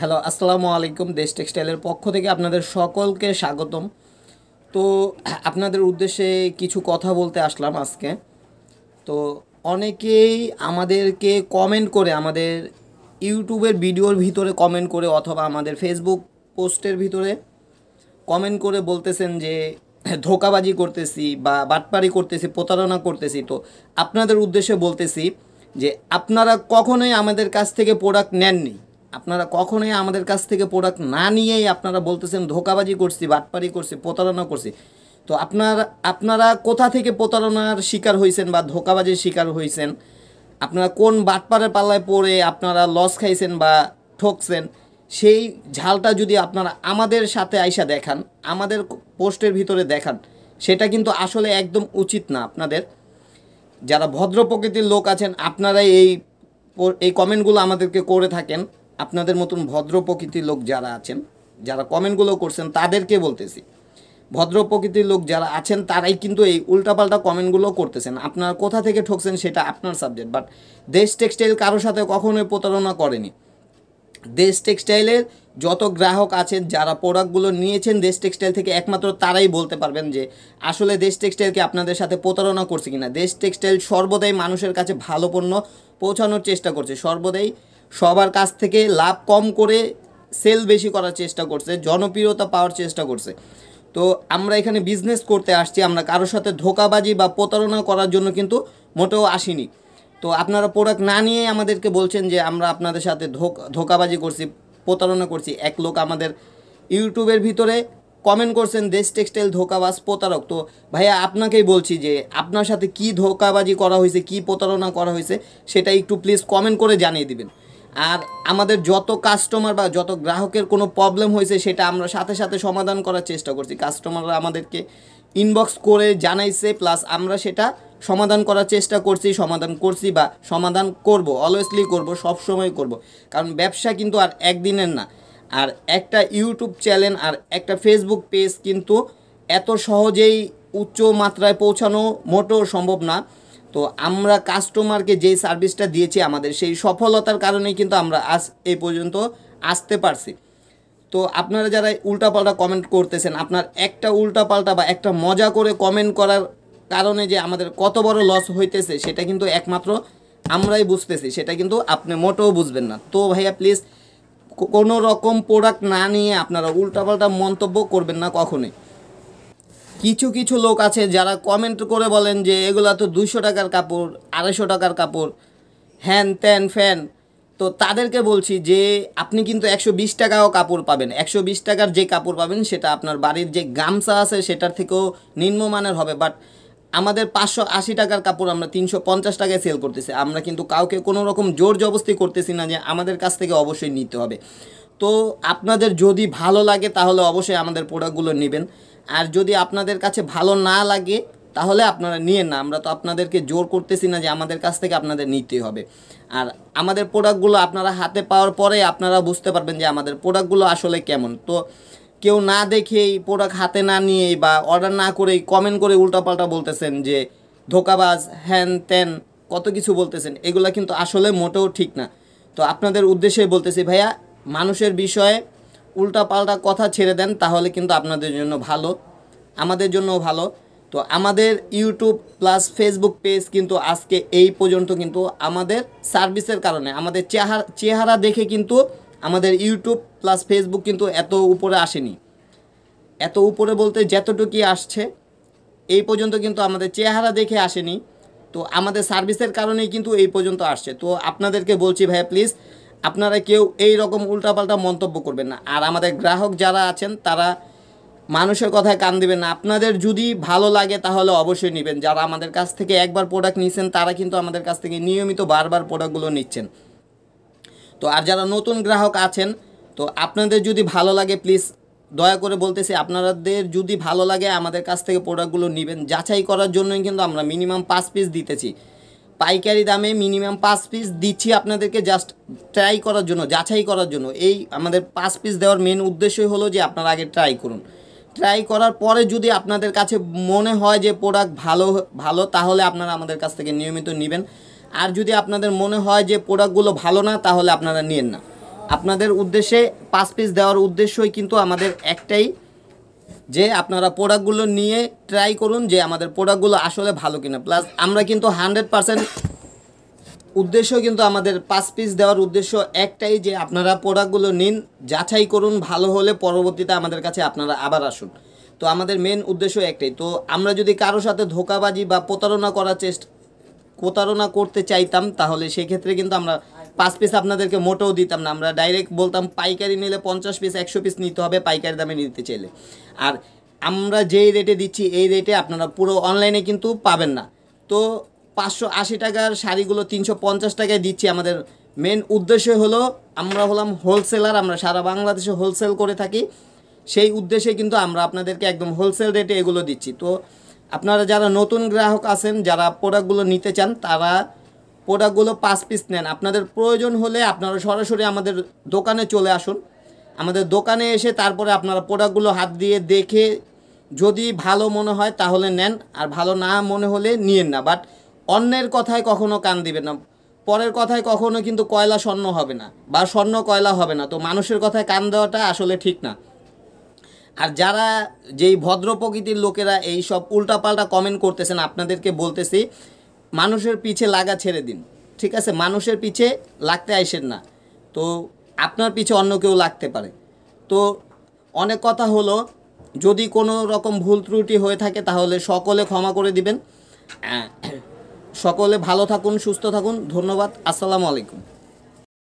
hello আসসালামু আলাইকুম দেশ টেক্সটাইলের পক্ষ থেকে আপনাদের সকলকে স্বাগতম তো আপনাদের উদ্দেশ্যে কিছু কথা বলতে আসলাম আজকে তো অনেকেই আমাদেরকে কমেন্ট করে আমাদের ইউটিউবের ভিডিওর ভিতরে কমেন্ট করে অথবা আমাদের ফেসবুক পোস্টের ভিতরে কমেন্ট করে বলতেছেন যে ধোকাবাজি করতেছি বা বাটপারি করতেছি প্রতারণা করতেছি তো আপনাদের উদ্দেশ্যে বলতেছি যে আপনারা কখনোই আমাদের কাছ থেকে প্রোডাক্ট নেননি আপনারা কখনোই আমাদের কাছ থেকে প্রোডাক্ট না নিয়েই আপনারা বলতেছেন ধোকাবাজি করছি বাটপারি করছি প্রতারণা করছি তো আপনার আপনারা কোথা থেকে প্রতারণার শিকার হয়েছেন বা ধোকাবাজির শিকার হয়েছেন আপনারা কোন বাটপাড়ের পাল্লায় পড়ে আপনারা লস খাইছেন বা ঠকছেন সেই ঝালটা যদি আপনারা আমাদের সাথে আইসা দেখান আমাদের পোস্টের ভিতরে দেখান সেটা কিন্তু আসলে একদম উচিত না আপনাদের যারা ভদ্র প্রকৃতির লোক আছেন আপনারা এই এই কমেন্টগুলো আমাদেরকে করে থাকেন আপনাদের মতন ভদ্র প্রকৃতির লোক যারা আছেন যারা কমেন্টগুলো করছেন তাদেরকে বলতেছি ভদ্র প্রকৃতির লোক যারা আছেন তারাই কিন্তু এই উল্টাপাল্টা কমেন্টগুলো করতেছেন আপনারা কোথা থেকে ঠকছেন সেটা আপনার সাবজেক্ট বাট দেশ টেক্সটাইল কারোর সাথে কখনোই প্রতারণা করেনি দেশ টেক্সটাইলের যত গ্রাহক আছেন যারা প্রোডাক্টগুলো নিয়েছেন দেশ টেক্সটাইল থেকে একমাত্র তারাই বলতে পারবেন যে আসলে দেশ টেক্সটাইলকে আপনাদের সাথে প্রতারণা করছে কিনা দেশ টেক্সটাইল সর্বদাই মানুষের কাছে ভালো পণ্য পৌঁছানোর চেষ্টা করছে সর্বদাই সবার কাছ থেকে লাভ কম করে সেল বেশি করার চেষ্টা করছে জনপ্রিয়তা পাওয়ার চেষ্টা করছে তো আমরা এখানে বিজনেস করতে আসছি আমরা কারোর সাথে ধোকাবাজি বা প্রতারণা করার জন্য কিন্তু মোটেও আসিনি তো আপনারা প্রোডাক্ট না নিয়ে আমাদেরকে বলছেন যে আমরা আপনাদের সাথে ধোকাবাজি করছি প্রতারণা করছি এক লোক আমাদের ইউটিউবের ভিতরে কমেন্ট করছেন দেশ টেক্সটাইল ধোকাবাজ প্রতারক তো ভাইয়া আপনাকেই বলছি যে আপনার সাথে কি ধোকাবাজি করা হয়েছে কি প্রতারণা করা হয়েছে সেটা একটু প্লিজ কমেন্ট করে জানিয়ে দিবেন আর আমাদের যত কাস্টমার বা যত গ্রাহকের কোনো প্রবলেম হয়েছে সেটা আমরা সাথে সাথে সমাধান করার চেষ্টা করছি কাস্টমাররা আমাদেরকে ইনবক্স করে জানাইছে প্লাস আমরা সেটা সমাধান করার চেষ্টা করছি সমাধান করছি বা সমাধান করব অলওয়েসলি করব সব সময় করব কারণ ব্যবসা কিন্তু আর একদিনের না আর একটা ইউটিউব চ্যানেল আর একটা ফেসবুক পেজ কিন্তু এত সহজেই উচ্চ মাত্রায় পৌঁছানো মোটেও সম্ভব না তো আমরা কাস্টমারকে যেই সার্ভিসটা দিয়েছি আমাদের সেই সফলতার কারণেই কিন্তু আমরা আজ এই পর্যন্ত আসতে পারছি তো আপনারা যারা উল্টাপাল্টা কমেন্ট করতেছেন আপনার একটা উল্টাপাল্টা বা একটা মজা করে কমেন্ট করার কারণে যে আমাদের কত বড় লস হইতেছে সেটা কিন্তু একমাত্র আমরাই বুঝতেছি সেটা কিন্তু আপনি মোটেও বুঝবেন না তো ভাইয়া প্লিজ কোনো রকম প্রোডাক্ট না নিয়ে আপনারা উল্টাপাল্টা মন্তব্য করবেন না কখনোই কিছু কিছু লোক আছে যারা কমেন্ট করে বলেন যে এগুলা তো দুশো টাকার কাপড় আড়াইশো টাকার কাপড় হ্যান ত্যান ফ্যান তো তাদেরকে বলছি যে আপনি কিন্তু একশো বিশ টাকাও কাপড় পাবেন একশো বিশ টাকার যে কাপড় পাবেন সেটা আপনার বাড়ির যে গামছা আছে সেটার থেকেও নিম্নমানের হবে বাট আমাদের পাঁচশো আশি টাকার কাপড় আমরা তিনশো পঞ্চাশ টাকায় সেল করতেছি আমরা কিন্তু কাউকে কোনো রকম জোর জবস্তি করতেছি না যে আমাদের কাছ থেকে অবশ্যই নিতে হবে তো আপনাদের যদি ভালো লাগে তাহলে অবশ্যই আমাদের প্রোডাক্টগুলো নেবেন আর যদি আপনাদের কাছে ভালো না লাগে তাহলে আপনারা নিয়ে না আমরা তো আপনাদেরকে জোর করতেছি না যে আমাদের কাছ থেকে আপনাদের নিতেই হবে আর আমাদের প্রোডাক্টগুলো আপনারা হাতে পাওয়ার পরে আপনারা বুঝতে পারবেন যে আমাদের প্রোডাক্টগুলো আসলে কেমন তো কেউ না দেখেই প্রোডাক্ট হাতে না নিয়েই বা অর্ডার না করেই কমেন্ট করে উল্টাপাল্টা বলতেছেন যে ধোকাবাজ হ্যান ত্যান কত কিছু বলতেছেন এগুলো কিন্তু আসলে মোটেও ঠিক না তো আপনাদের উদ্দেশ্যে বলতেছি ভাইয়া মানুষের বিষয়ে উল্টাপাল্টা কথা ছেড়ে দেন তাহলে কিন্তু আপনাদের জন্য ভালো আমাদের জন্য ভালো তো আমাদের ইউটিউব প্লাস ফেসবুক পেজ কিন্তু আজকে এই পর্যন্ত কিন্তু আমাদের সার্ভিসের কারণে আমাদের চেহারা চেহারা দেখে কিন্তু আমাদের ইউটিউব প্লাস ফেসবুক কিন্তু এত উপরে আসেনি এত উপরে বলতে যতটুকুই আসছে এই পর্যন্ত কিন্তু আমাদের চেহারা দেখে আসেনি তো আমাদের সার্ভিসের কারণেই কিন্তু এই পর্যন্ত আসছে তো আপনাদেরকে বলছি ভাইয়া প্লিজ আপনারা কেউ এই রকম উল্টাপাল্টা মন্তব্য করবেন না আর আমাদের গ্রাহক যারা আছেন তারা মানুষের কথায় কান দেবেন না আপনাদের যদি ভালো লাগে তাহলে অবশ্যই নেবেন যারা আমাদের কাছ থেকে একবার প্রোডাক্ট নিয়েছেন তারা কিন্তু আমাদের কাছ থেকে নিয়মিত বারবার প্রোডাক্টগুলো নিচ্ছেন তো আর যারা নতুন গ্রাহক আছেন তো আপনাদের যদি ভালো লাগে প্লিজ দয়া করে বলতেছি আপনাদের যদি ভালো লাগে আমাদের কাছ থেকে প্রোডাক্টগুলো নেবেন যাচাই করার জন্যই কিন্তু আমরা মিনিমাম পাঁচ পিস দিতেছি পাইকারি দামে মিনিমাম পাঁচ পিস দিচ্ছি আপনাদেরকে জাস্ট ট্রাই করার জন্য যাচাই করার জন্য এই আমাদের পাঁচ পিস দেওয়ার মেন উদ্দেশ্যই হলো যে আপনারা আগে ট্রাই করুন ট্রাই করার পরে যদি আপনাদের কাছে মনে হয় যে প্রোডাক্ট ভালো ভালো তাহলে আপনারা আমাদের কাছ থেকে নিয়মিত নেবেন আর যদি আপনাদের মনে হয় যে প্রোডাক্টগুলো ভালো না তাহলে আপনারা নিন না আপনাদের উদ্দেশ্যে পাঁচ পিস দেওয়ার উদ্দেশ্যই কিন্তু আমাদের একটাই যে আপনারা প্রোডাক্টগুলো নিয়ে ট্রাই করুন যে আমাদের প্রোডাক্টগুলো আসলে ভালো কিনা প্লাস আমরা কিন্তু হান্ড্রেড পারসেন্ট উদ্দেশ্য কিন্তু আমাদের পাঁচ পিস দেওয়ার উদ্দেশ্য একটাই যে আপনারা প্রোডাক্টগুলো নিন যাচাই করুন ভালো হলে পরবর্তীতে আমাদের কাছে আপনারা আবার আসুন তো আমাদের মেন উদ্দেশ্য একটাই তো আমরা যদি কারো সাথে ধোকাবাজি বা প্রতারণা করার চেষ্টা প্রতারণা করতে চাইতাম তাহলে সেক্ষেত্রে কিন্তু আমরা পাঁচ পিস আপনাদেরকে মোটেও দিতাম না আমরা ডাইরেক্ট বলতাম পাইকারি নিলে পঞ্চাশ পিস একশো পিস নিতে হবে পাইকারি দামে নিতে চাইলে আর আমরা যেই রেটে দিচ্ছি এই রেটে আপনারা পুরো অনলাইনে কিন্তু পাবেন না তো পাঁচশো আশি টাকার শাড়িগুলো তিনশো পঞ্চাশ টাকায় দিচ্ছি আমাদের মেন উদ্দেশ্য হলো আমরা হলাম হোলসেলার আমরা সারা বাংলাদেশে হোলসেল করে থাকি সেই উদ্দেশ্যে কিন্তু আমরা আপনাদেরকে একদম হোলসেল রেটে এগুলো দিচ্ছি তো আপনারা যারা নতুন গ্রাহক আছেন যারা প্রোডাক্টগুলো নিতে চান তারা প্রোডাক্টগুলো পাঁচ পিস নেন আপনাদের প্রয়োজন হলে আপনারা সরাসরি আমাদের দোকানে চলে আসুন আমাদের দোকানে এসে তারপরে আপনারা প্রোডাক্টগুলো হাত দিয়ে দেখে যদি ভালো মনে হয় তাহলে নেন আর ভালো না মনে হলে নিয়েন না বাট অন্যের কথায় কখনো কান দিবেন না পরের কথায় কখনো কিন্তু কয়লা স্বর্ণ হবে না বা স্বর্ণ কয়লা হবে না তো মানুষের কথায় কান দেওয়াটা আসলে ঠিক না আর যারা যেই ভদ্র প্রকৃতির লোকেরা এই সব উল্টাপাল্টা কমেন্ট করতেছেন আপনাদেরকে বলতেছি মানুষের পিছে লাগা ছেড়ে দিন ঠিক আছে মানুষের পিছে লাগতে আইসেন না তো আপনার পিছে অন্য কেউ লাগতে পারে তো অনেক কথা হলো যদি কোনো রকম ভুল ত্রুটি হয়ে থাকে তাহলে সকলে ক্ষমা করে দিবেন সকলে ভালো থাকুন সুস্থ থাকুন ধন্যবাদ আসসালামু আলাইকুম